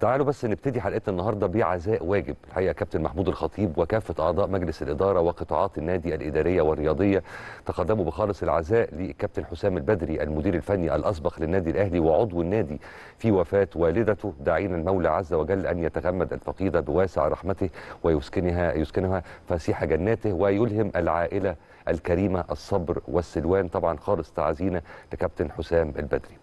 تعالوا بس نبتدي حلقتنا النهارده بعزاء واجب الحقيقه كابتن محمود الخطيب وكافه اعضاء مجلس الاداره وقطاعات النادي الاداريه والرياضيه تقدموا بخالص العزاء للكابتن حسام البدري المدير الفني الاسبق للنادي الاهلي وعضو النادي في وفاه والدته داعين المولى عز وجل ان يتغمد الفقيده بواسع رحمته ويسكنها يسكنها فسيح جناته ويلهم العائله الكريمه الصبر والسلوان طبعا خالص تعزينا لكابتن حسام البدري